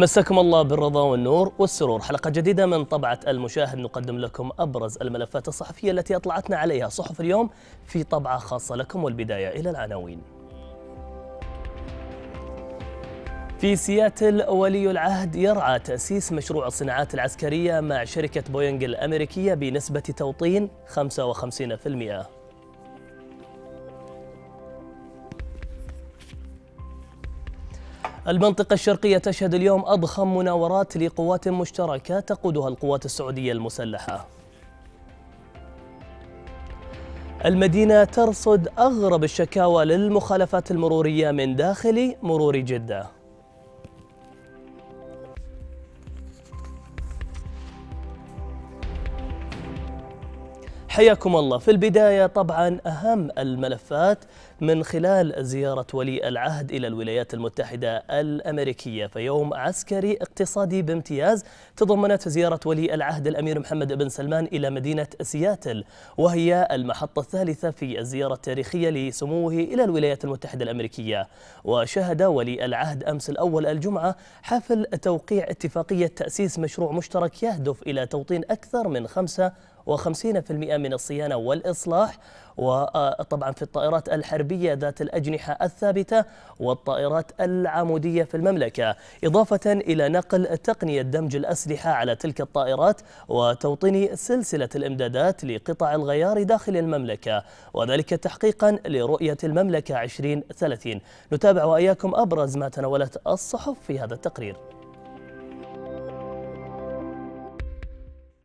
مساكم الله بالرضا والنور والسرور حلقة جديدة من طبعة المشاهد نقدم لكم أبرز الملفات الصحفية التي أطلعتنا عليها صحف اليوم في طبعة خاصة لكم والبداية إلى العناوين في سياتل ولي العهد يرعى تأسيس مشروع الصناعات العسكرية مع شركة بوينغ الأمريكية بنسبة توطين 55% المنطقة الشرقية تشهد اليوم أضخم مناورات لقوات مشتركة تقودها القوات السعودية المسلحة المدينة ترصد أغرب الشكاوى للمخالفات المرورية من داخل مرور جدة حياكم الله في البداية طبعا أهم الملفات من خلال زيارة ولي العهد إلى الولايات المتحدة الأمريكية فيوم عسكري اقتصادي بامتياز تضمنت زيارة ولي العهد الأمير محمد بن سلمان إلى مدينة سياتل وهي المحطة الثالثة في الزيارة التاريخية لسموه إلى الولايات المتحدة الأمريكية وشهد ولي العهد أمس الأول الجمعة حفل توقيع اتفاقية تأسيس مشروع مشترك يهدف إلى توطين أكثر من 55% من الصيانة والإصلاح وطبعا في الطائرات الحربية ذات الأجنحة الثابتة والطائرات العمودية في المملكة إضافة إلى نقل تقنية دمج الأسلحة على تلك الطائرات وتوطين سلسلة الإمدادات لقطع الغيار داخل المملكة وذلك تحقيقا لرؤية المملكة 2030 نتابع وإياكم أبرز ما تناولت الصحف في هذا التقرير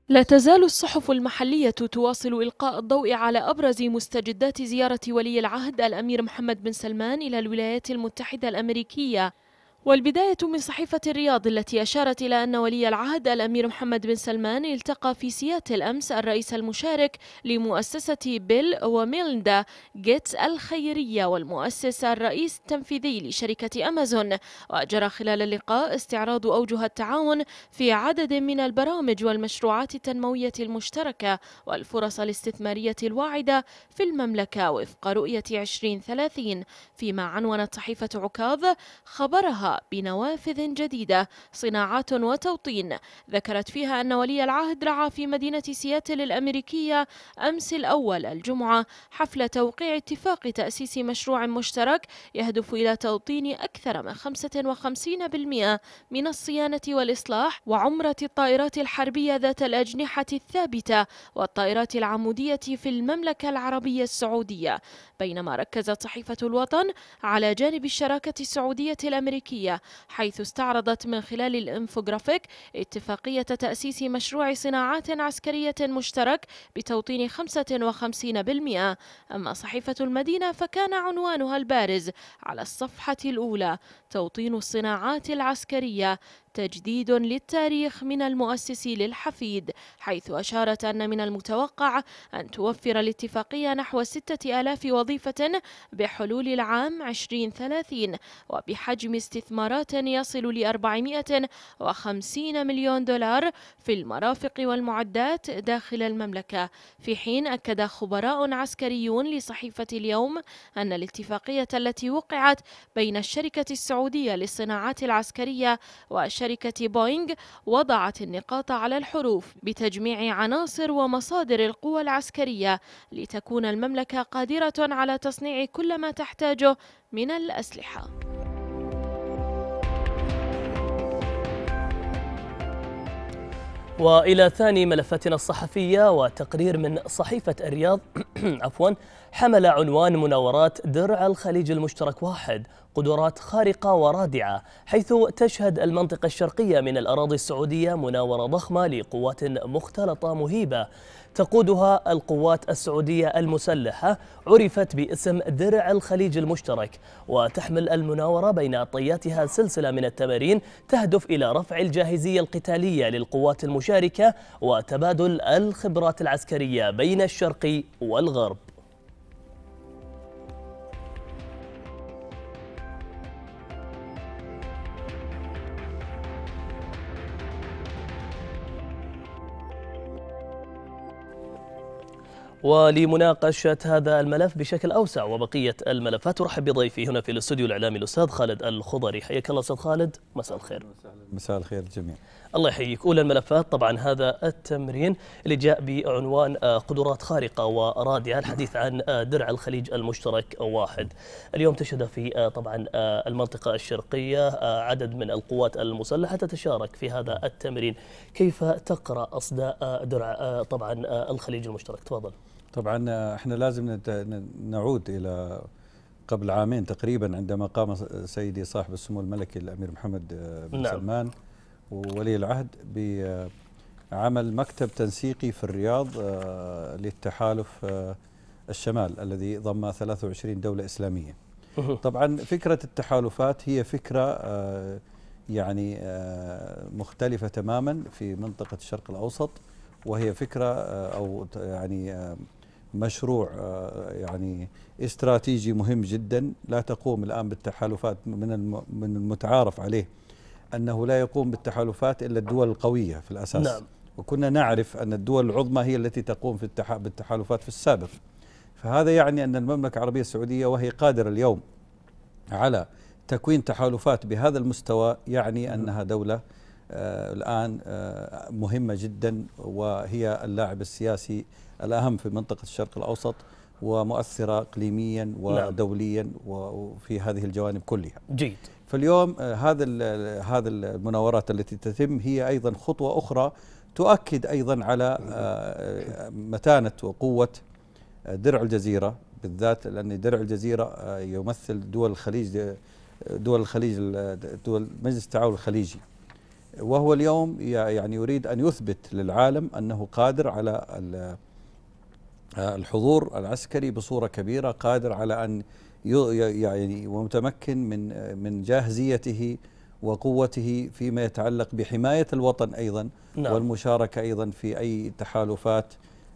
لا تزال الصحف المحلية تواصل إلقاء الضوء على أبرز مستجدات زيارة ولي العهد الأمير محمد بن سلمان إلى الولايات المتحدة الأمريكية والبداية من صحيفة الرياض التي أشارت إلى أن ولي العهد الأمير محمد بن سلمان التقى في سياتل أمس الرئيس المشارك لمؤسسة بيل وميلندا جيتس الخيرية والمؤسس الرئيس التنفيذي لشركة أمازون وجرى خلال اللقاء استعراض أوجه التعاون في عدد من البرامج والمشروعات التنموية المشتركة والفرص الاستثمارية الواعدة في المملكة وفق رؤية 2030 فيما عنونت صحيفة عكاظ خبرها بنوافذ جديدة صناعات وتوطين ذكرت فيها أن ولي العهد رعى في مدينة سياتل الأمريكية أمس الأول الجمعة حفل توقيع اتفاق تأسيس مشروع مشترك يهدف إلى توطين أكثر من 55% من الصيانة والإصلاح وعمرة الطائرات الحربية ذات الأجنحة الثابتة والطائرات العمودية في المملكة العربية السعودية بينما ركزت صحيفة الوطن على جانب الشراكة السعودية الأمريكية الصحية حيث استعرضت من خلال الإنفوغرافيك اتفاقية تأسيس مشروع صناعات عسكرية مشترك بتوطين 55% أما صحيفة المدينة فكان عنوانها البارز على الصفحة الأولى توطين الصناعات العسكرية تجديد للتاريخ من المؤسس للحفيد حيث أشارت أن من المتوقع أن توفر الاتفاقية نحو 6000 وظيفة بحلول العام 2030 وبحجم استثمارات يصل ل 450 مليون دولار في المرافق والمعدات داخل المملكة في حين أكد خبراء عسكريون لصحيفة اليوم أن الاتفاقية التي وقعت بين الشركة السعودية للصناعات العسكرية وشركة شركة بوينغ وضعت النقاط على الحروف بتجميع عناصر ومصادر القوى العسكرية لتكون المملكة قادرة على تصنيع كل ما تحتاجه من الأسلحة وإلى ثاني ملفاتنا الصحفية وتقرير من صحيفة الرياض عفوا حمل عنوان مناورات درع الخليج المشترك واحد قدرات خارقة ورادعة حيث تشهد المنطقة الشرقية من الأراضي السعودية مناورة ضخمة لقوات مختلطة مهيبة تقودها القوات السعودية المسلحة عرفت باسم درع الخليج المشترك وتحمل المناورة بين طياتها سلسلة من التمارين تهدف إلى رفع الجاهزية القتالية للقوات المشاركة وتبادل الخبرات العسكرية بين الشرق والغرب ولمناقشة هذا الملف بشكل أوسع وبقية الملفات أرحب بضيفي هنا في الاستوديو الإعلامي الأستاذ خالد الخضري حياك الله أستاذ خالد مساء الخير مساء الخير جميعا الله يحييك أولى الملفات طبعا هذا التمرين اللي جاء بعنوان آه، قدرات خارقة ورادعة الحديث عن آه، درع الخليج المشترك واحد اليوم تشهد في آه، طبعا المنطقة الشرقية عدد من القوات المسلحة تتشارك في هذا التمرين كيف تقرأ أصداء درع طبعا الخليج المشترك تفضل طبعا احنا لازم نعود الى قبل عامين تقريبا عندما قام سيدي صاحب السمو الملكي الامير محمد آه، بن نعم. سلمان وولي العهد بعمل آه، مكتب تنسيقي في الرياض آه، للتحالف الشمال الذي ضم 23 دوله اسلاميه. طبعا فكره التحالفات هي فكره يعني مختلفه تماما في منطقه الشرق الاوسط وهي فكره او يعني مشروع آه، يعني استراتيجي مهم جدا لا تقوم الان بالتحالفات من من المتعارف عليه انه لا يقوم بالتحالفات الا الدول القويه في الاساس نعم. وكنا نعرف ان الدول العظمى هي التي تقوم في بالتحالفات في السابق فهذا يعني ان المملكه العربيه السعوديه وهي قادره اليوم على تكوين تحالفات بهذا المستوى يعني نعم. انها دوله آه، الآن آه، مهمة جدا وهي اللاعب السياسي الأهم في منطقة الشرق الأوسط ومؤثرة إقليميا نعم. ودوليا وفي هذه الجوانب كلها جيد فاليوم آه، هذا هذا المناورات التي تتم هي أيضا خطوة أخرى تؤكد أيضا على متانة وقوة درع الجزيرة بالذات لأن درع الجزيرة يمثل دول الخليج دول الخليج دول مجلس التعاون الخليجي وهو اليوم يعني يريد أن يثبت للعالم أنه قادر على آه، الحضور العسكري بصورة كبيرة قادر على أن يعني ومتمكن من من جاهزيته وقوته فيما يتعلق بحماية الوطن أيضا نعم. والمشاركة أيضا في أي تحالفات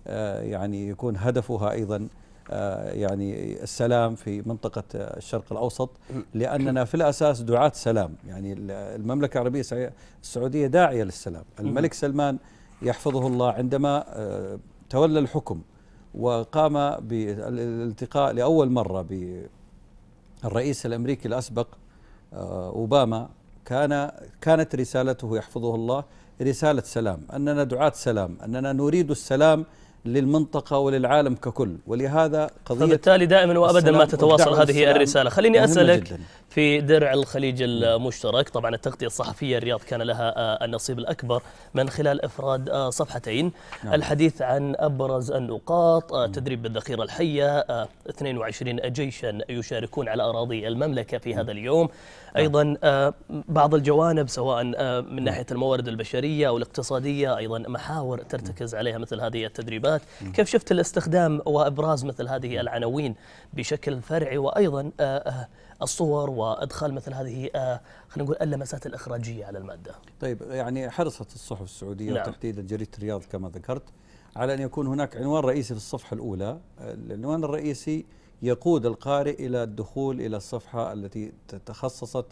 آه، يعني يكون هدفها أيضا آه، يعني السلام في منطقة الشرق الأوسط لأننا في الأساس دعاة سلام يعني المملكة العربية السعودية داعية للسلام الملك سلمان يحفظه الله عندما آه، تولى الحكم وقام بالالتقاء لأول مرة بالرئيس الأمريكي الأسبق آه، أوباما كان كانت رسالته يحفظه الله رسالة سلام أننا دعاة سلام أننا نريد السلام للمنطقة وللعالم ككل ولهذا قضية فبالتالي دائما وأبدا ما تتواصل هذه الرسالة خليني أسألك جداً. في درع الخليج المشترك طبعا التغطية الصحفية الرياض كان لها آه، النصيب الأكبر من خلال إفراد آه، صفحتين نعم. الحديث عن أبرز النقاط آه، تدريب الذخيرة الحية 22 جيشا يشاركون على أراضي المملكة في نعم. هذا اليوم نعم. أيضا آه، بعض الجوانب سواء آه، من ناحية نعم. الموارد البشرية أو الاقتصادية أيضا محاور ترتكز عليها مثل هذه التدريبات نعم. كيف شفت الاستخدام وإبراز مثل هذه العناوين بشكل فرعي وأيضا آه، الصور وادخال مثل هذه خلينا نقول اللمسات الاخراجيه على الماده. طيب يعني حرصت الصحف السعوديه نعم. وتحديدا جريده الرياض كما ذكرت على ان يكون هناك عنوان رئيسي في الصفحه الاولى، العنوان الرئيسي يقود القارئ إلى الدخول إلى الصفحة التي تخصصت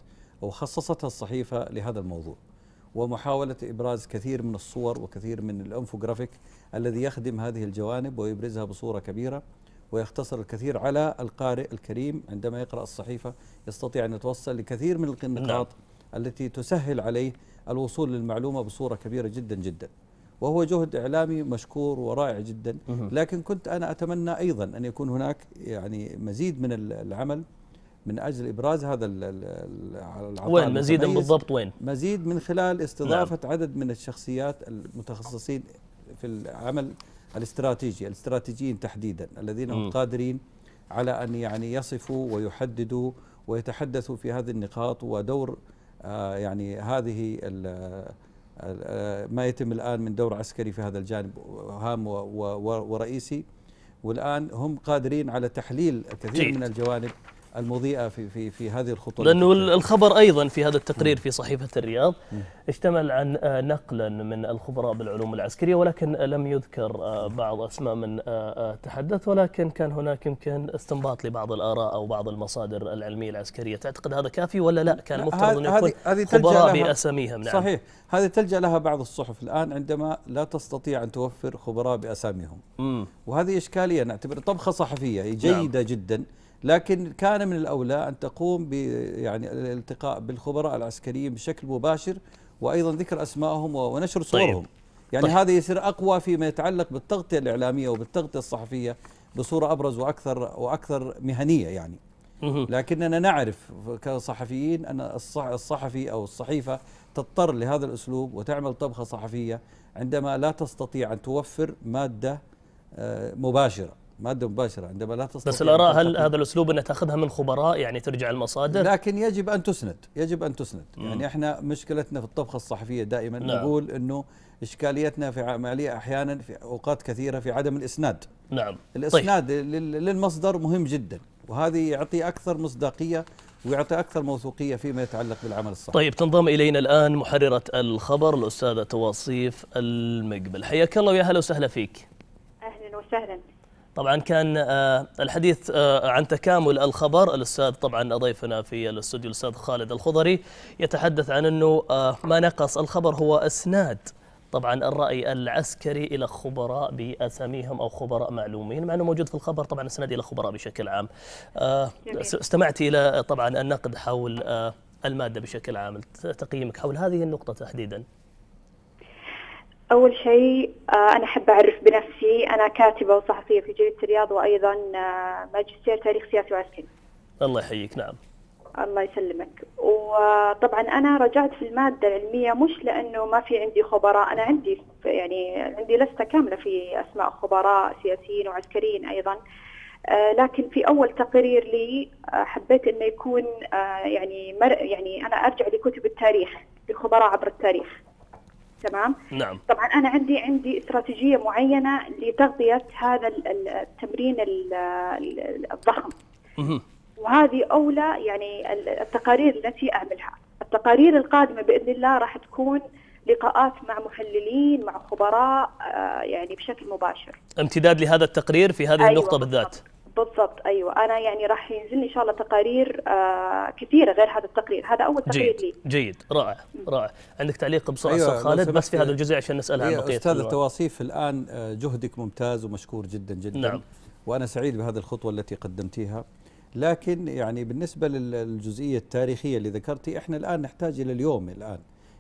أو خصصتها الصحيفة لهذا الموضوع ومحاولة إبراز كثير من الصور وكثير من الأنفوغرافيك الذي يخدم هذه الجوانب ويبرزها بصورة كبيرة ويختصر الكثير على القارئ الكريم عندما يقرأ الصحيفة يستطيع أن يتوصل لكثير من النقاط نعم. التي تسهل عليه الوصول للمعلومة بصورة كبيرة جدا جدا وهو جهد إعلامي مشكور ورائع جدا لكن كنت أنا أتمنى أيضا أن يكون هناك يعني مزيد من العمل من أجل إبراز هذا العطاء وين مزيدا بالضبط وين مزيد من خلال استضافة نعم. عدد من الشخصيات المتخصصين في العمل الاستراتيجي الاستراتيجيين تحديدا الذين هم قادرين على أن يعني يصفوا ويحددوا ويتحدثوا في هذه النقاط ودور آه يعني هذه آه، ما يتم الآن من دور عسكري في هذا الجانب هام ورئيسي والآن هم قادرين على تحليل الكثير جيد. من الجوانب المضيئه في في في هذه الخطوط لانه الخبر ايضا في هذا التقرير في صحيفه الرياض اشتمل عن آه، نقلا من الخبراء بالعلوم العسكريه ولكن لم يذكر آه، بعض اسماء من آه، تحدث ولكن كان هناك يمكن استنباط لبعض الاراء او بعض المصادر العلميه العسكريه تعتقد هذا كافي ولا لا كان مفترض ان يكون خبراء باساميهم نعم صحيح هذه تلجا لها بعض الصحف الان عندما لا تستطيع ان توفر خبراء باساميهم وهذه اشكاليه نعتبر طبخه صحفيه نعم. جيده نعم. جدا لكن كان من الاولى ان تقوم ب يعني الالتقاء بالخبراء العسكريين بشكل مباشر وايضا ذكر اسمائهم ونشر صورهم طيب. يعني طيب. هذا يصير اقوى فيما يتعلق بالتغطيه الاعلاميه وبالتغطيه الصحفيه بصوره ابرز واكثر واكثر مهنيه يعني لكننا نعرف كصحفيين ان الصحفي او الصحيفه تضطر لهذا الاسلوب وتعمل طبخه صحفيه عندما لا تستطيع ان توفر ماده آه، مباشره ماده مباشره عندما لا تستطيع بس الاراء هل هذا الاسلوب انك تاخذها من خبراء يعني ترجع المصادر؟ لكن يجب ان تسند، يجب ان تسند، مم. يعني احنا مشكلتنا في الطبخه الصحفيه دائما نعم. نقول انه اشكاليتنا في عمليه احيانا في اوقات كثيره في عدم الاسناد. نعم الاسناد طيب. للمصدر مهم جدا وهذه يعطي اكثر مصداقيه ويعطي اكثر موثوقيه فيما يتعلق بالعمل الصحفي. طيب تنضم الينا الان محرره الخبر الاستاذه تواصيف المقبل، حياك الله ويا اهلا وسهلا فيك. اهلا وسهلا. طبعا كان آه، الحديث آه، عن تكامل الخبر الأستاذ طبعا ضيفنا في الاستوديو الأستاذ خالد الخضري يتحدث عن أنه آه، ما نقص الخبر هو أسناد طبعا الرأي العسكري إلى خبراء بأساميهم أو خبراء معلومين مع أنه موجود في الخبر طبعا أسناد إلى خبراء بشكل عام استمعت إلى طبعا النقد حول المادة بشكل عام تقييمك حول هذه النقطة تحديدا أول شيء آه، أنا أحب أعرف بنفسي أنا كاتبة وصحفية في جريدة الرياض وأيضا آه، ماجستير تاريخ سياسي وعسكري الله يحييك نعم الله يسلمك وطبعا أنا رجعت في المادة العلمية مش لأنه ما في عندي خبراء أنا عندي يعني عندي لستة كاملة في أسماء خبراء سياسيين وعسكريين أيضا آه، لكن في اول تقرير لي حبيت انه يكون يعني مر يعني انا ارجع لكتب التاريخ لخبراء عبر التاريخ تمام نعم طبعا انا عندي عندي استراتيجيه معينه لتغطيه هذا التمرين الضخم وهذه اولى يعني التقارير التي اعملها التقارير القادمه باذن الله راح تكون لقاءات مع محللين مع خبراء آه، يعني بشكل مباشر امتداد لهذا التقرير في هذه أيوة النقطه بالذات بالضبط. بالضبط ايوه انا يعني راح ينزل ان شاء الله تقارير آه، كثيره غير هذا التقرير هذا اول تقرير جيد لي جيد رائع رائع عندك تعليق بسرعه أيوة خالد بس في هذا الجزء عشان نسالها عن بقيه استاذ التواصيف الان آه، جهدك ممتاز ومشكور جدا جدا نعم. وانا سعيد بهذه الخطوه التي قدمتيها لكن يعني بالنسبه للجزئيه التاريخيه اللي ذكرتي احنا الان نحتاج الى اليوم الان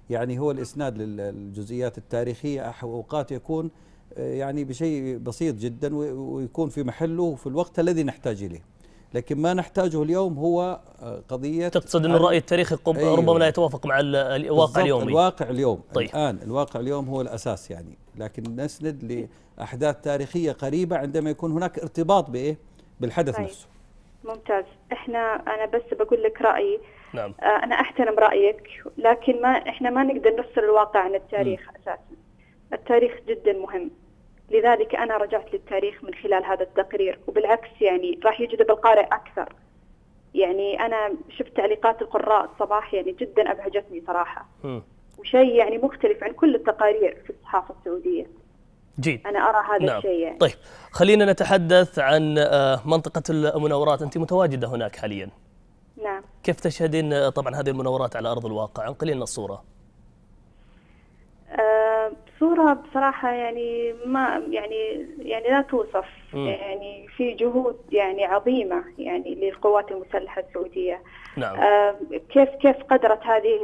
يعني هو الاسناد للجزئيات التاريخيه اوقات يكون يعني بشيء بسيط جدا ويكون في محله في الوقت الذي نحتاج اليه لكن ما نحتاجه اليوم هو آه، قضيه تقصد ان آه، الراي التاريخي أيوه ربما لا يتوافق مع الواقع اليومي الواقع اليوم طيب. الان الواقع اليوم هو الاساس يعني لكن نسند لاحداث تاريخيه قريبه عندما يكون هناك ارتباط بايه بالحدث طيب. نفسه ممتاز احنا انا بس بقول لك رايي نعم. آه، انا احترم رايك لكن ما احنا ما نقدر نفصل الواقع عن التاريخ م. اساسا التاريخ جدا مهم لذلك أنا رجعت للتاريخ من خلال هذا التقرير وبالعكس يعني راح يجذب القارئ أكثر يعني أنا شفت تعليقات القراء الصباح يعني جدا أبهجتني صراحة وشيء يعني مختلف عن كل التقارير في الصحافة السعودية جيد أنا أرى هذا نعم. الشيء يعني. طيب خلينا نتحدث عن آه، منطقة المناورات أنت متواجدة هناك حاليا نعم كيف تشهدين آه، طبعا هذه المناورات على أرض الواقع انقلي لنا الصورة أه الصورة بصراحة يعني ما يعني يعني لا توصف م. يعني في جهود يعني عظيمة يعني للقوات المسلحة السعودية نعم. آه كيف كيف قدرت هذه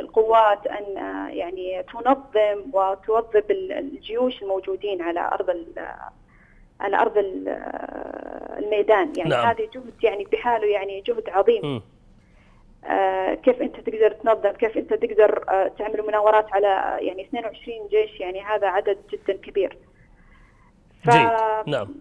القوات أن آه يعني تنظم وتوظب الجيوش الموجودين على أرض على أرض آه، الميدان يعني نعم. هذا جهد يعني بحاله يعني جهد عظيم م. آه، كيف انت تقدر تنظم كيف انت تقدر آه، تعمل مناورات على آه، يعني 22 جيش يعني هذا عدد جدا كبير ف... جيد نعم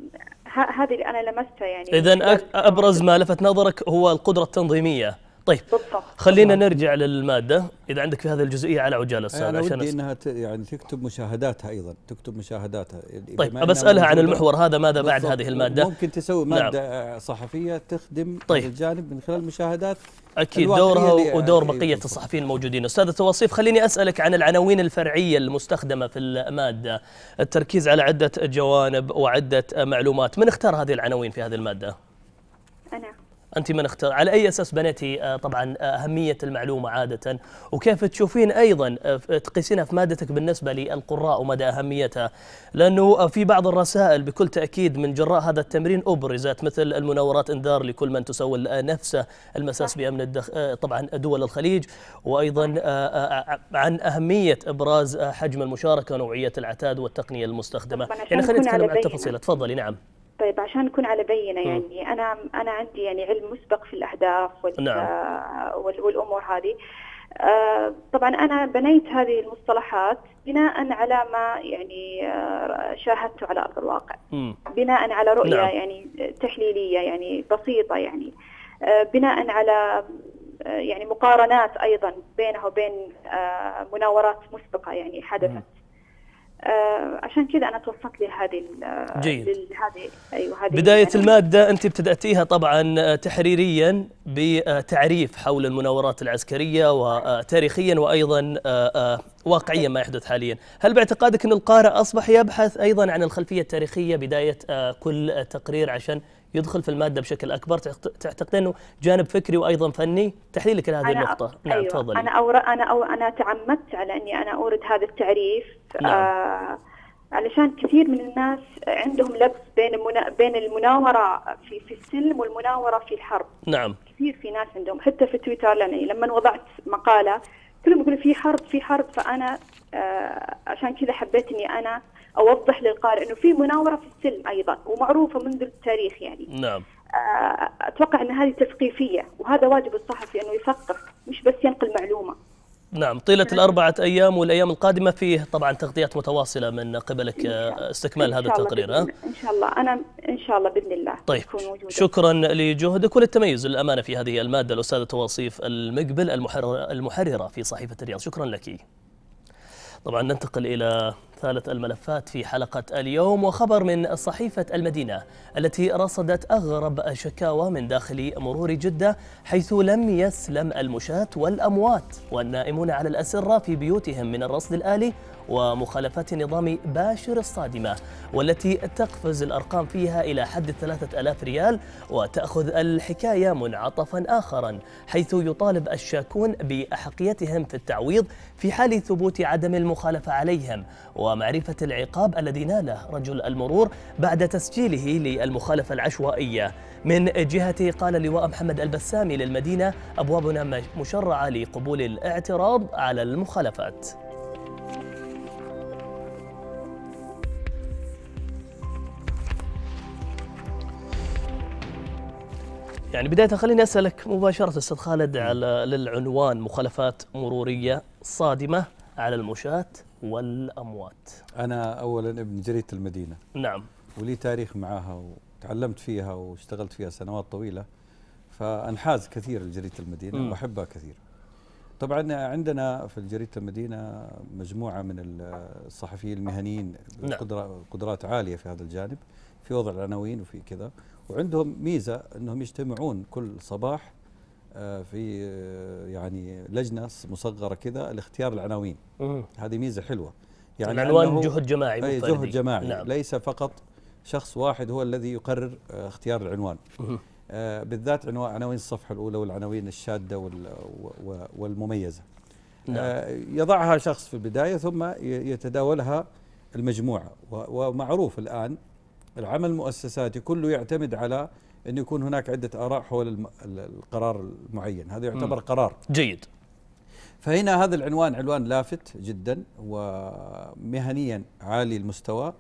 هذه اللي انا لمستها يعني اذا ابرز ما لفت نظرك هو القدره التنظيميه طيب بالضبط. خلينا نرجع للماده اذا عندك في هذه الجزئيه على عجاله استاذ أنا عشان ودي انها يعني تكتب مشاهداتها ايضا تكتب مشاهداتها طيب بسالها عن المحور هذا ماذا بعد هذه الماده ممكن تسوي نعم. ماده نعم. صحفيه تخدم طيب. الجانب من خلال مشاهدات اكيد دورها ودور بقيه الصحفيين الموجودين استاذ توصيف خليني اسالك عن العناوين الفرعيه المستخدمه في الماده التركيز على عده جوانب وعده معلومات من اختار هذه العناوين في هذه الماده انا أنت من اختار على أي أساس بنيتي آه، طبعا آه، أهمية المعلومة عادة وكيف تشوفين أيضا آه، تقيسينها في مادتك بالنسبة للقراء ومدى أهميتها لأنه في بعض الرسائل بكل تأكيد من جراء هذا التمرين أبرزت مثل المناورات إنذار لكل من تسول نفسه المساس بأمن الدخ... طبعا دول الخليج وأيضا عن أهمية إبراز حجم المشاركة ونوعية العتاد والتقنية المستخدمة يعني خلينا نتكلم عن التفاصيل تفضلي نعم طيب عشان نكون على بينه يعني انا انا عندي يعني علم مسبق في الاهداف وال نعم. والامور هذه آه، طبعا انا بنيت هذه المصطلحات بناء على ما يعني آه، شاهدته على ارض الواقع م. بناء على رؤيه نعم. يعني تحليليه يعني بسيطه يعني آه، بناء على يعني مقارنات ايضا بينها وبين مناورات مسبقه يعني حدثت م. آه، عشان كذا انا توفقت لهذه جيد هذه ايوه هذه بدايه يعني الماده انت ابتداتيها طبعا آه، تحريريا بتعريف حول المناورات العسكريه وتاريخيا آه، وايضا واقعيا ما يحدث حاليا، هل باعتقادك ان القارئ اصبح يبحث ايضا عن الخلفيه التاريخيه بدايه كل تقرير عشان يدخل في الماده بشكل اكبر تعتقدين انه جانب فكري وايضا فني تحليلك لهذه النقطه أب... نعم أيوة. تفضلي انا أور... انا أو... انا تعمدت على اني انا اورد هذا التعريف نعم. آ... آه، علشان كثير من الناس عندهم لبس بين المنا... بين المناوره في في السلم والمناوره في الحرب نعم كثير في ناس عندهم حتى في تويتر لاني لما وضعت مقاله كلهم يقولوا في حرب في حرب فانا آ... آه، عشان كذا حبيت اني انا اوضح للقارئ انه في مناوره في السلم ايضا ومعروفه منذ التاريخ يعني نعم آه، اتوقع ان هذه تثقيفيه وهذا واجب الصحفي انه يثقف مش بس ينقل معلومه نعم طيلة الأربعة أيام والأيام القادمة فيه طبعا تغطيات متواصلة من قبلك آه، استكمال هذا التقرير إن شاء الله أنا إن شاء الله بإذن الله طيب شكرا لجهدك وللتميز الأمانة في هذه المادة الأستاذة توصيف المقبل المحررة في صحيفة الرياض شكرا لك طبعا ننتقل إلى ثالث الملفات في حلقة اليوم وخبر من صحيفة المدينة التي رصدت أغرب الشكاوى من داخل مرور جدة حيث لم يسلم المشاة والأموات والنائمون على الأسرة في بيوتهم من الرصد الآلي ومخالفات نظام باشر الصادمة والتي تقفز الأرقام فيها إلى حد 3000 ريال وتأخذ الحكاية منعطفا آخرا حيث يطالب الشاكون بأحقيتهم في التعويض في حال ثبوت عدم المخالفة عليهم ومعرفة العقاب الذي ناله رجل المرور بعد تسجيله للمخالفة العشوائية من جهته قال لواء محمد البسامي للمدينة أبوابنا مشرعة لقبول الاعتراض على المخالفات يعني بداية خليني أسألك مباشرة أستاذ خالد على للعنوان مخالفات مرورية صادمة على المشاة والأموات أنا أولا ابن جريدة المدينة نعم ولي تاريخ معها وتعلمت فيها واشتغلت فيها سنوات طويلة فأنحاز كثير لجريدة المدينة م. وأحبها كثير طبعا عندنا في جريدة المدينة مجموعة من الصحفيين المهنيين نعم. قدرات عالية في هذا الجانب في وضع العناوين وفي كذا وعندهم ميزه انهم يجتمعون كل صباح آه، في آه، يعني لجنه مصغره كذا لاختيار العناوين هذه ميزه حلوه يعني العنوان يعني جهد جماعي أي جهد جماعي نعم. ليس فقط شخص واحد هو الذي يقرر آه، اختيار العنوان بالذات عناوين الصفحه الاولى والعناوين الشاده والمميزه نعم. يضعها شخص في البدايه ثم يتداولها المجموعه ومعروف الان العمل المؤسساتي كله يعتمد على أن يكون هناك عدة آراء حول القرار المعين هذا يعتبر م. قرار جيد فهنا هذا العنوان عنوان لافت جدا ومهنيا عالي المستوى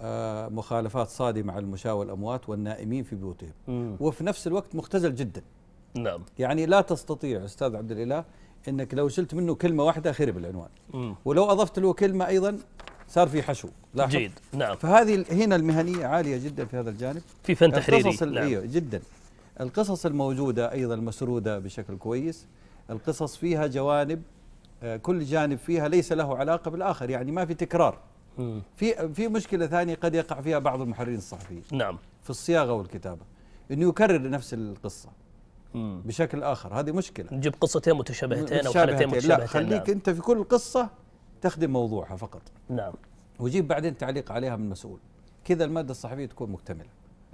آه، مخالفات صادمة على المشاة والأموات والنائمين في بيوتهم م. وفي نفس الوقت مختزل جدا نعم يعني لا تستطيع أستاذ عبد الإله أنك لو شلت منه كلمة واحدة خرب العنوان م. ولو أضفت له كلمة أيضا صار في حشو لاحظ جيد نعم فهذه هنا المهنيه عاليه جدا في هذا الجانب في فن تحريري القصص نعم. إيوه، جدا القصص الموجوده ايضا مسروده بشكل كويس القصص فيها جوانب آه، كل جانب فيها ليس له علاقه بالاخر يعني ما في تكرار في في مشكله ثانيه قد يقع فيها بعض المحررين الصحفيين نعم في الصياغه والكتابه انه يكرر نفس القصه بشكل اخر هذه مشكله نجيب قصتين متشابهتين او حالتين متشابهتين لا خليك نعم. انت في كل قصه تخدم موضوعها فقط نعم وجيب بعدين تعليق عليها من مسؤول كذا المادة الصحفية تكون مكتملة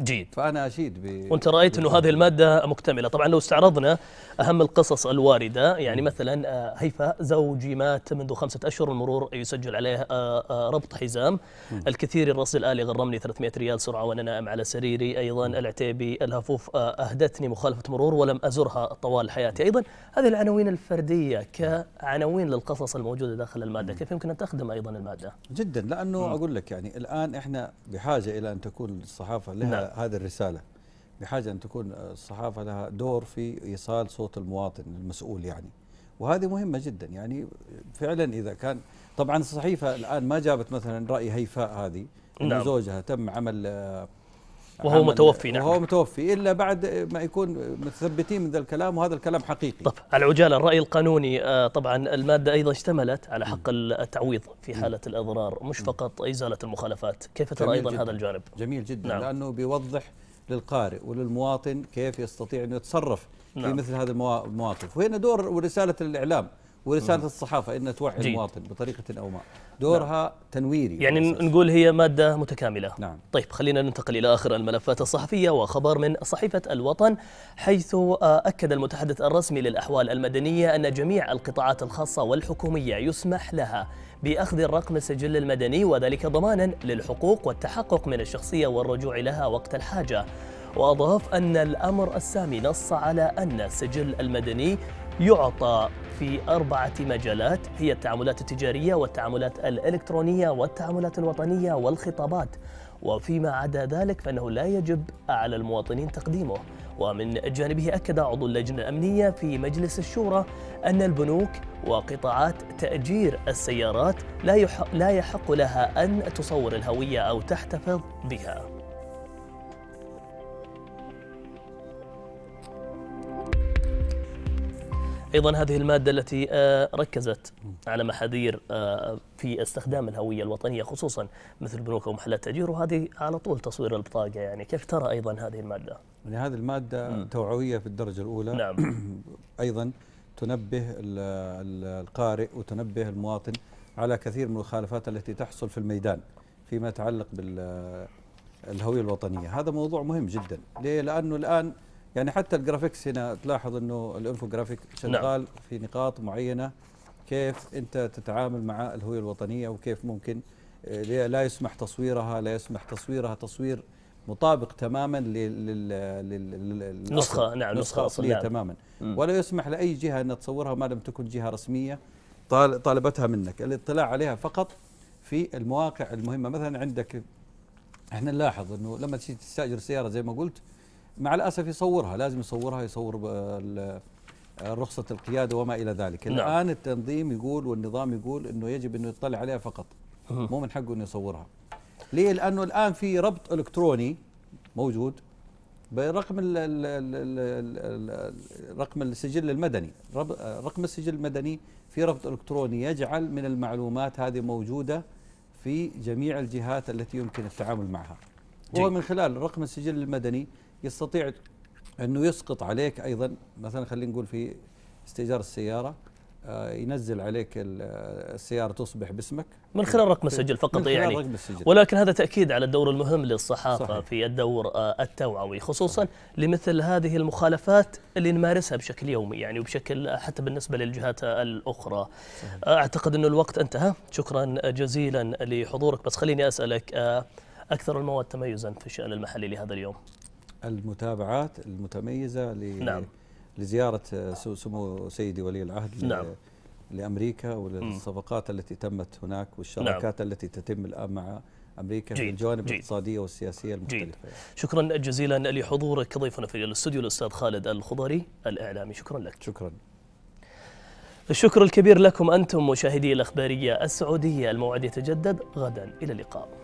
جيد فانا اشيد ب... وانت رايت انه هذه الماده مكتمله طبعا لو استعرضنا اهم القصص الوارده يعني مثلا هيفاء آه، زوجي مات منذ خمسة اشهر المرور يسجل عليه آه، آه، ربط حزام الكثير الرصد الالي غرمني 300 ريال سرعه وانا نائم على سريري ايضا العتيبي الهفوف اهدتني مخالفه مرور ولم ازرها طوال حياتي ايضا هذه العناوين الفرديه كعناوين للقصص الموجوده داخل الماده كيف يمكن ان تخدم ايضا الماده جدا لانه اقول لك يعني الان احنا بحاجه الى ان تكون الصحافه لها نعم. هذه الرساله بحاجه ان تكون الصحافه لها دور في ايصال صوت المواطن المسؤول يعني وهذه مهمه جدا يعني فعلا اذا كان طبعا الصحيفه الان ما جابت مثلا راي هيفاء هذه نعم. زوجها تم عمل وهو متوفي نعم وهو متوفي إلا بعد ما يكون متثبتين من ذا الكلام وهذا الكلام حقيقي طب العجالة الرأي القانوني آه، طبعا المادة أيضا اشتملت على حق التعويض في حالة الأضرار مش فقط إزالة المخالفات كيف ترى أيضا جداً هذا الجانب جميل جدا نعم لأنه بيوضح للقارئ وللمواطن كيف يستطيع أن يتصرف نعم في مثل هذه المواقف وهنا دور ورسالة الإعلام ورساله الصحافه انها توعي جيد. المواطن بطريقه او ما نعم. دورها نعم. تنويري يعني بالأساس. نقول هي ماده متكامله نعم. طيب خلينا ننتقل الى اخر الملفات الصحفيه وخبر من صحيفه الوطن حيث اكد المتحدث الرسمي للاحوال المدنيه ان جميع القطاعات الخاصه والحكوميه يسمح لها باخذ الرقم السجل المدني وذلك ضمانا للحقوق والتحقق من الشخصيه والرجوع لها وقت الحاجه واضاف ان الامر السامي نص على ان السجل المدني يعطى في أربعة مجالات هي التعاملات التجارية والتعاملات الإلكترونية والتعاملات الوطنية والخطابات وفيما عدا ذلك فإنه لا يجب على المواطنين تقديمه ومن جانبه أكد عضو اللجنة الأمنية في مجلس الشورى أن البنوك وقطاعات تأجير السيارات لا يحق لها أن تصور الهوية أو تحتفظ بها ايضا هذه الماده التي آه، ركزت على محاذير آه، في استخدام الهويه الوطنيه خصوصا مثل بنوك ومحلات تاجير وهذه على طول تصوير البطاقه يعني كيف ترى ايضا هذه الماده؟ يعني هذه الماده توعويه في الدرجه الاولى نعم ايضا تنبه القارئ وتنبه المواطن على كثير من المخالفات التي تحصل في الميدان فيما يتعلق بالهويه الوطنيه هذا موضوع مهم جدا ليه؟ لانه الان يعني حتى الجرافيكس هنا تلاحظ انه الانفوجرافيك شغال نعم. في نقاط معينه كيف انت تتعامل مع الهويه الوطنيه وكيف ممكن آه، لا يسمح تصويرها لا يسمح تصويرها تصوير مطابق تماما للنسخه نعم نسخه اصليه نعم. تماما ولا يسمح لاي جهه ان تصورها ما لم تكن جهه رسميه طالبتها منك الاطلاع عليها فقط في المواقع المهمه مثلا عندك احنا نلاحظ انه لما تيجي تستاجر سياره زي ما قلت مع الاسف يصورها لازم يصورها يصور رخصه القياده وما الى ذلك نعم. الان التنظيم يقول والنظام يقول انه يجب انه يطلع عليها فقط مو من حقه انه يصورها ليه لانه الان في ربط الكتروني موجود برقم ال ال ال رقم السجل المدني رقم السجل المدني في ربط الكتروني يجعل من المعلومات هذه موجوده في جميع الجهات التي يمكن التعامل معها هو من خلال رقم السجل المدني يستطيع انه يسقط عليك ايضا مثلا خلينا نقول في استئجار السياره آه، ينزل عليك السيارة تصبح باسمك من خلال رقم السجل فقط يعني رقم السجل. ولكن هذا تأكيد على الدور المهم للصحافة صحيح. في الدور آه، التوعوي خصوصا صحيح. لمثل هذه المخالفات اللي نمارسها بشكل يومي يعني وبشكل حتى بالنسبة للجهات الأخرى صحيح. آه، أعتقد أن الوقت انتهى شكرا جزيلا لحضورك بس خليني أسألك أكثر المواد تميزا في الشأن المحلي لهذا اليوم المتابعات المتميزة نعم. لزيارة سمو سيدي ولي العهد نعم. لأمريكا وللصفقات التي تمت هناك نعم. والشراكات نعم. التي تتم الآن مع امريكا جيد. في الجوانب جيد. الاقتصاديه والسياسيه المختلفه جيد. شكرا جزيلا لحضورك ضيفنا في الاستوديو الاستاذ خالد الخضري الاعلامي شكرا لك شكرا الشكر الكبير لكم انتم مشاهدي الاخباريه السعوديه الموعد يتجدد غدا الى اللقاء